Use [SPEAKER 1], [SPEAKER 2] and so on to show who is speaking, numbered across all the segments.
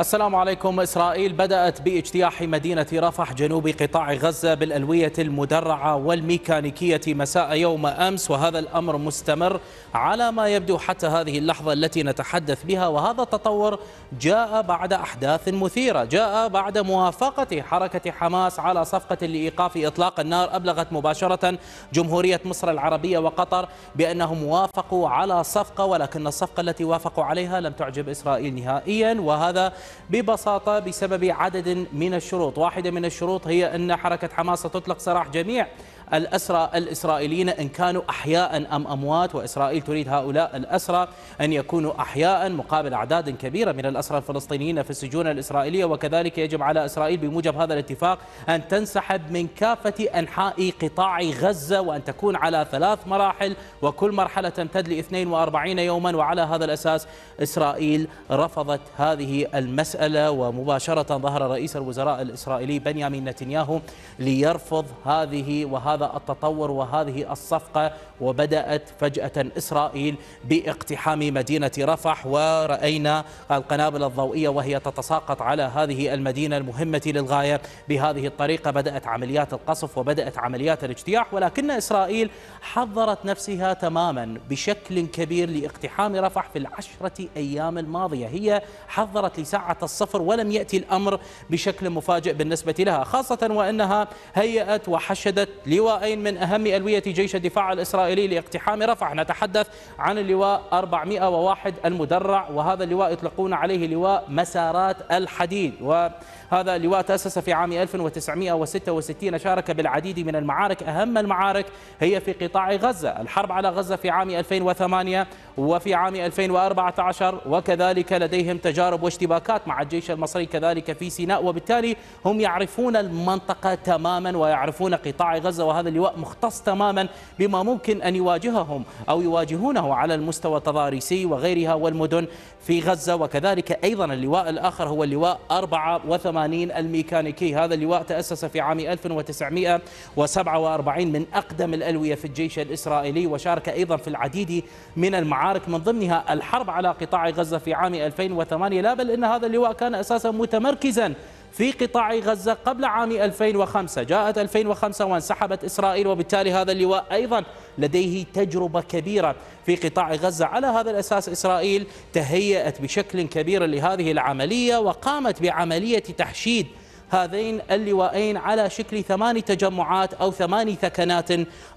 [SPEAKER 1] السلام عليكم إسرائيل بدأت باجتياح مدينة رفح جنوب قطاع غزة بالألوية المدرعة والميكانيكية مساء يوم أمس وهذا الأمر مستمر على ما يبدو حتى هذه اللحظة التي نتحدث بها وهذا التطور جاء بعد أحداث مثيرة جاء بعد موافقة حركة حماس على صفقة لإيقاف إطلاق النار أبلغت مباشرة جمهورية مصر العربية وقطر بأنهم وافقوا على صفقة ولكن الصفقة التي وافقوا عليها لم تعجب إسرائيل نهائيا وهذا ببساطة بسبب عدد من الشروط واحدة من الشروط هي أن حركة حماس ستطلق سراح جميع الأسرى الإسرائيليين إن كانوا أحياء أم أموات وإسرائيل تريد هؤلاء الأسرى أن يكونوا أحياء مقابل أعداد كبيرة من الأسرى الفلسطينيين في السجون الإسرائيلية وكذلك يجب على إسرائيل بموجب هذا الاتفاق أن تنسحب من كافة أنحاء قطاع غزة وأن تكون على ثلاث مراحل وكل مرحلة تمتد ل 42 يوما وعلى هذا الأساس إسرائيل رفضت هذه المسألة ومباشرة ظهر رئيس الوزراء الإسرائيلي بنيامين نتنياهو ليرفض هذه وهذا هذا التطور وهذه الصفقة وبدأت فجأة إسرائيل باقتحام مدينة رفح ورأينا القنابل الضوئية وهي تتساقط على هذه المدينة المهمة للغاية بهذه الطريقة بدأت عمليات القصف وبدأت عمليات الاجتياح ولكن إسرائيل حضرت نفسها تماما بشكل كبير لاقتحام رفح في العشرة أيام الماضية هي حضرت لساعة الصفر ولم يأتي الأمر بشكل مفاجئ بالنسبة لها خاصة وأنها هيئت وحشدت لواء لوائين من أهم ألوية جيش الدفاع الإسرائيلي لاقتحام رفح نتحدث عن اللواء 401 المدرع وهذا اللواء يطلقون عليه لواء مسارات الحديد وهذا اللواء تأسس في عام 1966 شارك بالعديد من المعارك أهم المعارك هي في قطاع غزة الحرب على غزة في عام 2008 وفي عام 2014 وكذلك لديهم تجارب واشتباكات مع الجيش المصري كذلك في سيناء وبالتالي هم يعرفون المنطقة تماما ويعرفون قطاع غزة وهذا هذا اللواء مختص تماما بما ممكن أن يواجههم أو يواجهونه على المستوى التضاريسي وغيرها والمدن في غزة وكذلك أيضا اللواء الآخر هو اللواء 84 الميكانيكي هذا اللواء تأسس في عام 1947 من أقدم الألوية في الجيش الإسرائيلي وشارك أيضا في العديد من المعارك من ضمنها الحرب على قطاع غزة في عام 2008 لا بل إن هذا اللواء كان أساسا متمركزا في قطاع غزة قبل عام 2005 جاءت 2005 وانسحبت إسرائيل وبالتالي هذا اللواء أيضا لديه تجربة كبيرة في قطاع غزة على هذا الأساس إسرائيل تهيأت بشكل كبير لهذه العملية وقامت بعملية تحشيد هذين اللواءين على شكل ثمان تجمعات أو ثمان ثكنات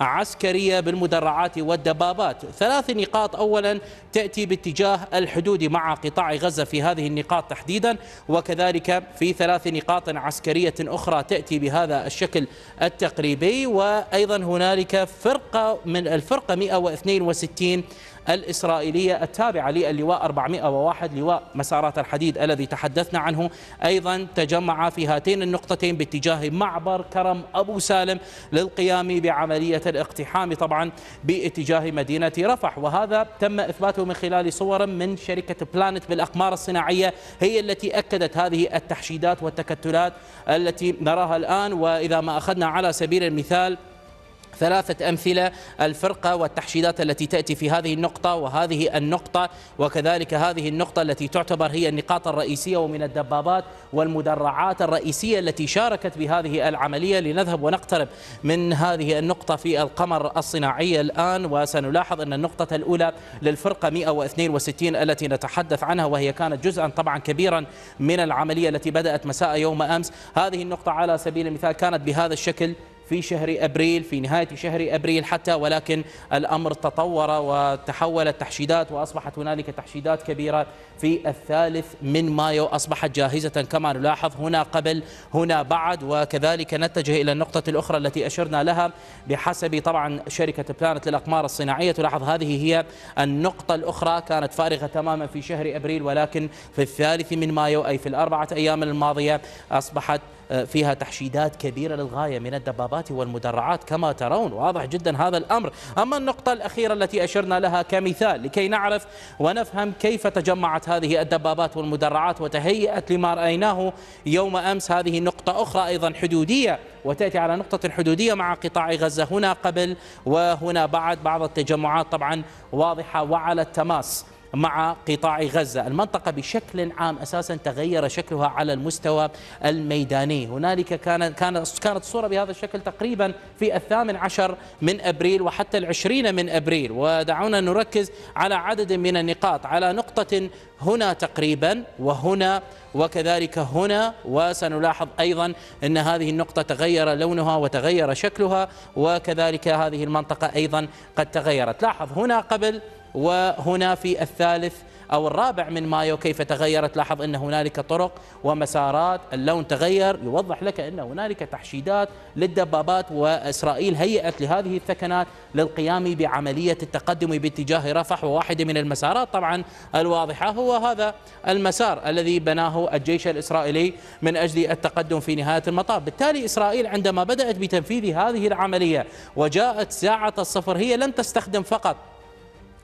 [SPEAKER 1] عسكرية بالمدرعات والدبابات ثلاث نقاط أولا تأتي باتجاه الحدود مع قطاع غزة في هذه النقاط تحديدا وكذلك في ثلاث نقاط عسكرية أخرى تأتي بهذا الشكل التقريبي وأيضا هنالك فرقة من الفرقة 162 الإسرائيلية التابعة للواء 401 لواء مسارات الحديد الذي تحدثنا عنه أيضا تجمع في هاتين النقطتين باتجاه معبر كرم أبو سالم للقيام بعملية الاقتحام طبعا باتجاه مدينة رفح وهذا تم إثباته من خلال صور من شركة بلانت بالأقمار الصناعية هي التي أكدت هذه التحشيدات والتكتلات التي نراها الآن وإذا ما أخذنا على سبيل المثال ثلاثة أمثلة الفرقة والتحشيدات التي تأتي في هذه النقطة وهذه النقطة وكذلك هذه النقطة التي تعتبر هي النقاط الرئيسية ومن الدبابات والمدرعات الرئيسية التي شاركت بهذه العملية لنذهب ونقترب من هذه النقطة في القمر الصناعي الآن وسنلاحظ أن النقطة الأولى للفرقة 162 التي نتحدث عنها وهي كانت جزءا طبعا كبيرا من العملية التي بدأت مساء يوم أمس هذه النقطة على سبيل المثال كانت بهذا الشكل في شهر أبريل في نهاية شهر أبريل حتى ولكن الأمر تطور وتحولت تحشيدات وأصبحت هنالك تحشيدات كبيرة في الثالث من مايو أصبحت جاهزة كما نلاحظ هنا قبل هنا بعد وكذلك نتجه إلى النقطة الأخرى التي أشرنا لها بحسب طبعا شركة بلانت للأقمار الصناعية تلاحظ هذه هي النقطة الأخرى كانت فارغة تماما في شهر أبريل ولكن في الثالث من مايو أي في الأربعة أيام الماضية أصبحت فيها تحشيدات كبيرة للغاية من الدبابات والمدرعات كما ترون واضح جدا هذا الأمر أما النقطة الأخيرة التي أشرنا لها كمثال لكي نعرف ونفهم كيف تجمعت هذه الدبابات والمدرعات وتهيئت لما رأيناه يوم أمس هذه نقطة أخرى أيضا حدودية وتأتي على نقطة حدودية مع قطاع غزة هنا قبل وهنا بعد بعض التجمعات طبعا واضحة وعلى التماس مع قطاع غزة المنطقة بشكل عام أساسا تغير شكلها على المستوى الميداني هنالك كانت كانت الصورة بهذا الشكل تقريبا في الثامن عشر من أبريل وحتى العشرين من أبريل ودعونا نركز على عدد من النقاط على نقطة هنا تقريبا وهنا وكذلك هنا وسنلاحظ أيضا أن هذه النقطة تغير لونها وتغير شكلها وكذلك هذه المنطقة أيضا قد تغيرت لاحظ هنا قبل وهنا في الثالث أو الرابع من مايو كيف تغيرت لاحظ أن هنالك طرق ومسارات اللون تغير يوضح لك أن هنالك تحشيدات للدبابات وإسرائيل هيئت لهذه الثكنات للقيام بعملية التقدم باتجاه رفح وواحدة من المسارات طبعا الواضحة هو هذا المسار الذي بناه الجيش الإسرائيلي من أجل التقدم في نهاية المطاف بالتالي إسرائيل عندما بدأت بتنفيذ هذه العملية وجاءت ساعة الصفر هي لن تستخدم فقط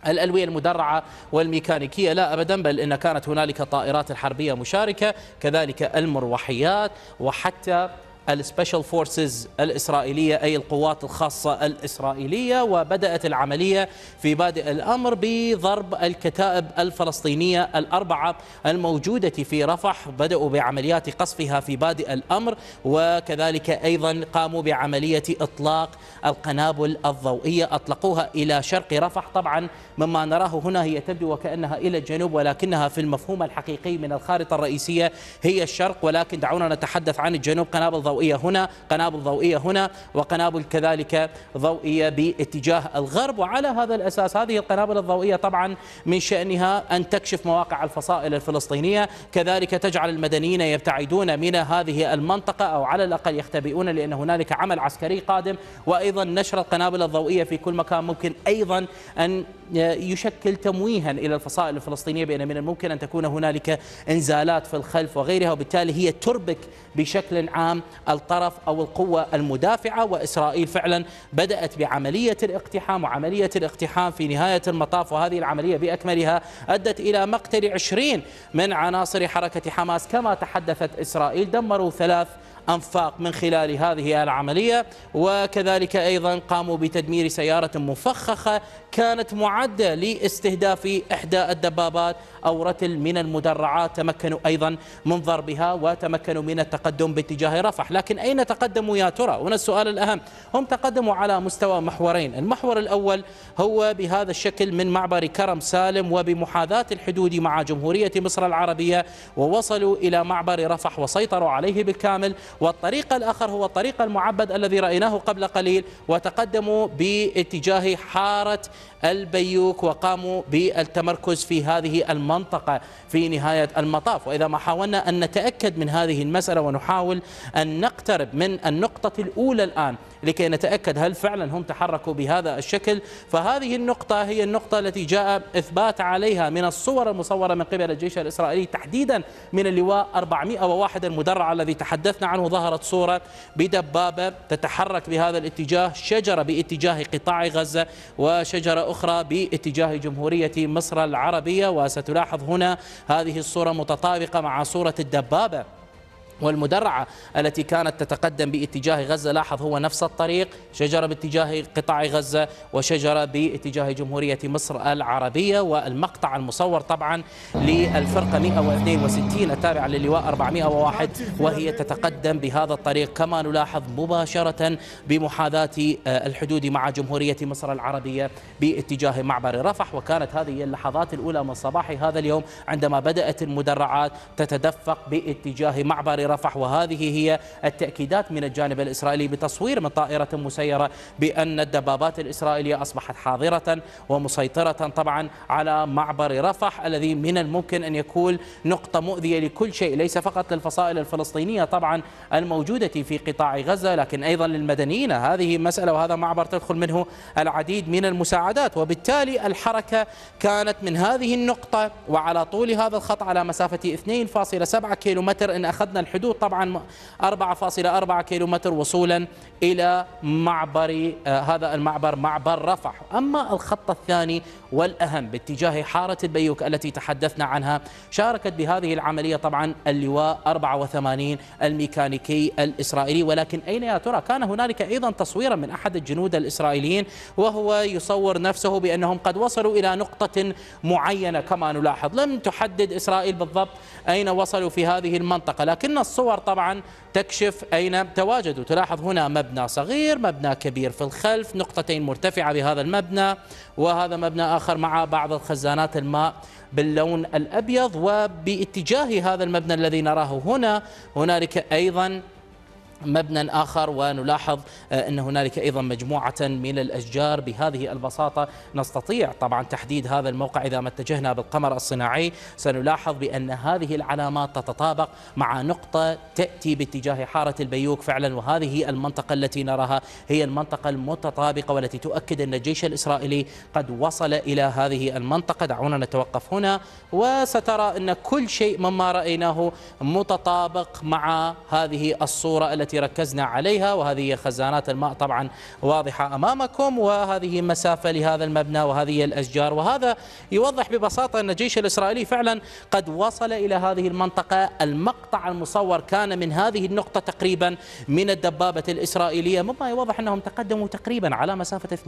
[SPEAKER 1] الألوية المدرعة والميكانيكية لا أبدا بل إن كانت هنالك طائرات الحربية مشاركة كذلك المروحيات وحتى السبيشال فورسز الإسرائيلية أي القوات الخاصة الإسرائيلية وبدأت العملية في بادئ الأمر بضرب الكتائب الفلسطينية الأربعة الموجودة في رفح بدأوا بعمليات قصفها في بادئ الأمر وكذلك أيضا قاموا بعملية إطلاق القنابل الضوئية أطلقوها إلى شرق رفح طبعا مما نراه هنا هي تبدو وكأنها إلى الجنوب ولكنها في المفهوم الحقيقي من الخارطة الرئيسية هي الشرق ولكن دعونا نتحدث عن الجنوب قنابل ضوئية ضوئية هنا قنابل ضوئية هنا وقنابل كذلك ضوئية باتجاه الغرب وعلى هذا الأساس هذه القنابل الضوئية طبعا من شأنها أن تكشف مواقع الفصائل الفلسطينية كذلك تجعل المدنيين يبتعدون من هذه المنطقة أو على الأقل يختبئون لأن هنالك عمل عسكري قادم وأيضا نشر القنابل الضوئية في كل مكان ممكن أيضا أن يشكل تمويها إلى الفصائل الفلسطينية بأن من الممكن أن تكون هنالك انزالات في الخلف وغيرها وبالتالي هي تربك بشكل عام الطرف أو القوة المدافعة وإسرائيل فعلا بدأت بعملية الاقتحام وعملية الاقتحام في نهاية المطاف وهذه العملية بأكملها أدت إلى مقتل 20 من عناصر حركة حماس كما تحدثت إسرائيل دمروا ثلاث أنفاق من خلال هذه العملية وكذلك أيضا قاموا بتدمير سيارة مفخخة كانت معدة لاستهداف إحدى الدبابات أو رتل من المدرعات تمكنوا أيضا من ضربها وتمكنوا من التقدم باتجاه رفح لكن أين تقدموا يا ترى؟ هنا السؤال الأهم هم تقدموا على مستوى محورين المحور الأول هو بهذا الشكل من معبر كرم سالم وبمحاذاة الحدود مع جمهورية مصر العربية ووصلوا إلى معبر رفح وسيطروا عليه بالكامل والطريق الآخر هو الطريق المعبد الذي رأيناه قبل قليل وتقدموا باتجاه حارة البيوك وقاموا بالتمركز في هذه المنطقة في نهاية المطاف وإذا ما حاولنا أن نتأكد من هذه المسألة ونحاول أن نقترب من النقطة الأولى الآن لكي نتأكد هل فعلا هم تحركوا بهذا الشكل فهذه النقطة هي النقطة التي جاء إثبات عليها من الصور المصورة من قبل الجيش الإسرائيلي تحديدا من اللواء 401 المدرع الذي تحدثنا عنه ظهرت صورة بدبابة تتحرك بهذا الاتجاه شجرة باتجاه قطاع غزة وشجرة أخرى أخرى باتجاه جمهورية مصر العربية وستلاحظ هنا هذه الصورة متطابقة مع صورة الدبابة والمدرعة التي كانت تتقدم باتجاه غزة لاحظ هو نفس الطريق شجرة باتجاه قطاع غزة وشجرة باتجاه جمهورية مصر العربية والمقطع المصور طبعا للفرقة 162 التابعة للواء 401 وهي تتقدم بهذا الطريق كما نلاحظ مباشرة بمحاذاة آه، الحدود مع جمهورية مصر العربية باتجاه معبر رفح وكانت هذه هي اللحظات الأولى من صباح هذا اليوم عندما بدأت المدرعات تتدفق باتجاه معبر رفح وهذه هي التأكيدات من الجانب الإسرائيلي بتصوير من طائرة مسيرة بأن الدبابات الإسرائيلية أصبحت حاضرة ومسيطرة طبعا على معبر رفح الذي من الممكن أن يكون نقطة مؤذية لكل شيء ليس فقط للفصائل الفلسطينية طبعا الموجودة في قطاع غزة لكن أيضا للمدنيين هذه مسألة وهذا معبر تدخل منه العديد من المساعدات وبالتالي الحركة كانت من هذه النقطة وعلى طول هذا الخط على مسافة 2.7 كيلومتر إن أخذنا الحدود الحدود طبعا 4.4 كيلومتر وصولا إلى معبر آه، هذا المعبر معبر رفح أما الخط الثاني والأهم باتجاه حارة البيوك التي تحدثنا عنها شاركت بهذه العملية طبعا اللواء 84 الميكانيكي الإسرائيلي ولكن أين يا ترى كان هنالك أيضا تصويرا من أحد الجنود الإسرائيليين وهو يصور نفسه بأنهم قد وصلوا إلى نقطة معينة كما نلاحظ لم تحدد إسرائيل بالضبط أين وصلوا في هذه المنطقة لكن الصور طبعا تكشف أين تواجدوا تلاحظ هنا مبنى صغير مبنى كبير في الخلف نقطتين مرتفعة بهذا المبنى وهذا مبنى آخر مع بعض الخزانات الماء باللون الأبيض وباتجاه هذا المبنى الذي نراه هنا هنالك أيضا مبنى آخر ونلاحظ آه، أن هنالك أيضا مجموعة من الأشجار بهذه البساطة نستطيع طبعا تحديد هذا الموقع إذا ما اتجهنا بالقمر الصناعي سنلاحظ بأن هذه العلامات تتطابق مع نقطة تأتي باتجاه حارة البيوك فعلا وهذه المنطقة التي نراها هي المنطقة المتطابقة والتي تؤكد أن الجيش الإسرائيلي قد وصل إلى هذه المنطقة دعونا نتوقف هنا وسترى أن كل شيء مما رأيناه متطابق مع هذه الصورة التي التي ركزنا عليها وهذه خزانات الماء طبعا واضحة أمامكم وهذه مسافة لهذا المبنى وهذه الأشجار وهذا يوضح ببساطة أن الجيش الإسرائيلي فعلا قد وصل إلى هذه المنطقة المقطع المصور كان من هذه النقطة تقريبا من الدبابة الإسرائيلية مما يوضح أنهم تقدموا تقريبا على مسافة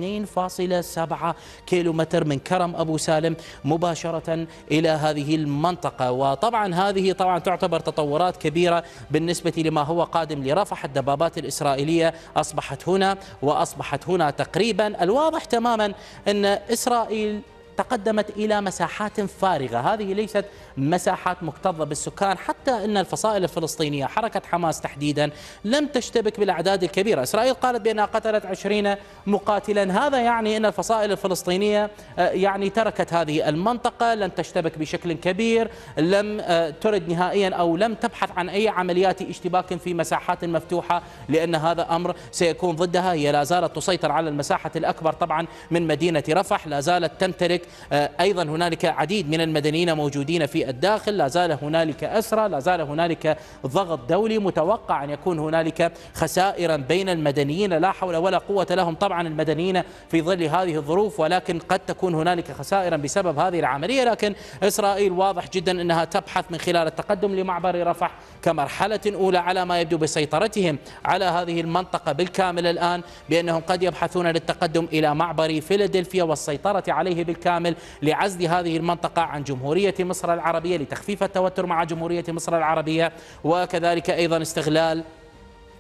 [SPEAKER 1] 2.7 كيلومتر من كرم أبو سالم مباشرة إلى هذه المنطقة وطبعا هذه طبعا تعتبر تطورات كبيرة بالنسبة لما هو قادم لرفع تصافح الدبابات الإسرائيلية أصبحت هنا وأصبحت هنا تقريبا الواضح تماما أن إسرائيل تقدمت إلى مساحات فارغة هذه ليست مساحات مكتظة بالسكان حتى أن الفصائل الفلسطينية حركة حماس تحديدا لم تشتبك بالأعداد الكبيرة إسرائيل قالت بأنها قتلت عشرين مقاتلا هذا يعني أن الفصائل الفلسطينية آه، يعني تركت هذه المنطقة لم تشتبك بشكل كبير لم آه، ترد نهائيا أو لم تبحث عن أي عمليات اشتباك في مساحات مفتوحة لأن هذا أمر سيكون ضدها هي لا زالت تسيطر على المساحة الأكبر طبعا من مدينة رفح لا زالت تمتلك آه، أيضا هنالك عديد من المدنيين موجودين في الداخل لا زال هنالك أسرى لا زال هنالك ضغط دولي متوقع أن يكون هنالك خسائرا بين المدنيين لا حول ولا قوة لهم طبعا المدنيين في ظل هذه الظروف ولكن قد تكون هنالك خسائرا بسبب هذه العملية لكن إسرائيل واضح جدا أنها تبحث من خلال التقدم لمعبر رفح كمرحلة أولى على ما يبدو بسيطرتهم على هذه المنطقة بالكامل الآن بأنهم قد يبحثون للتقدم إلى معبر فيلادلفيا والسيطرة عليه بالكامل بالكامل لعزل هذه المنطقة عن جمهورية مصر العربية لتخفيف التوتر مع جمهورية مصر العربية وكذلك أيضا استغلال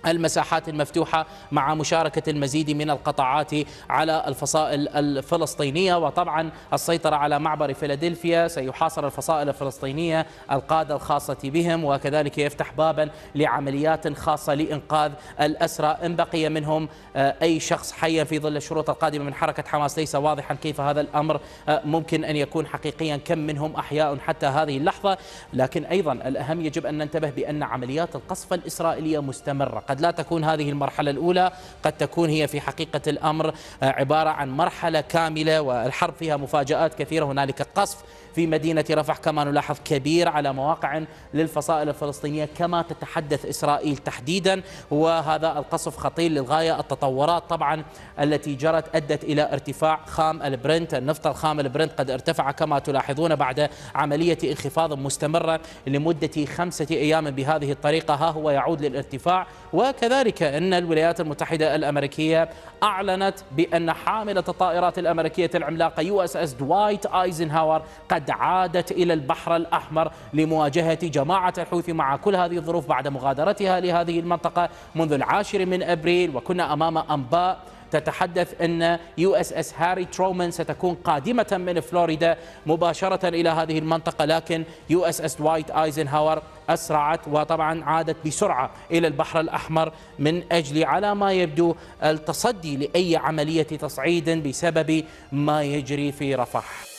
[SPEAKER 1] المساحات المفتوحة مع مشاركة المزيد من القطاعات على الفصائل الفلسطينية وطبعا السيطرة على معبر فيلادلفيا سيحاصر الفصائل الفلسطينية القادة الخاصة بهم وكذلك يفتح بابا لعمليات خاصة لإنقاذ الأسرى إن بقي منهم آه، أي شخص حيا في ظل الشروط القادمة من حركة حماس ليس واضحا كيف هذا الأمر آه، ممكن أن يكون حقيقيا كم منهم أحياء حتى هذه اللحظة لكن أيضا الأهم يجب أن ننتبه بأن عمليات القصف الإسرائيلية مستمرة قد لا تكون هذه المرحلة الأولى قد تكون هي في حقيقة الأمر آه، عبارة عن مرحلة كاملة والحرب فيها مفاجآت كثيرة هنالك قصف في مدينة رفح كما نلاحظ كبير على مواقع للفصائل الفلسطينية كما تتحدث إسرائيل تحديدا وهذا القصف خطير للغاية التطورات طبعا التي جرت أدت إلى ارتفاع خام البرنت النفط الخام البرنت قد ارتفع كما تلاحظون بعد عملية انخفاض مستمرة لمدة خمسة أيام بهذه الطريقة ها هو يعود للارتفاع وكذلك أن الولايات المتحدة الأمريكية أعلنت بأن حاملة الطائرات الأمريكية العملاقة يو اس اس دوايت ايزنهاور قد عادت إلى البحر الأحمر لمواجهة جماعة الحوثي مع كل هذه الظروف بعد مغادرتها لهذه المنطقة منذ العاشر من أبريل وكنا أمام أنباء تتحدث ان يو اس اس هاري ترومان ستكون قادمه من فلوريدا مباشره الى هذه المنطقه لكن يو اس اس دوايت ايزنهاور اسرعت وطبعا عادت بسرعه الى البحر الاحمر من اجل على ما يبدو التصدي لاي عمليه تصعيد بسبب ما يجري في رفح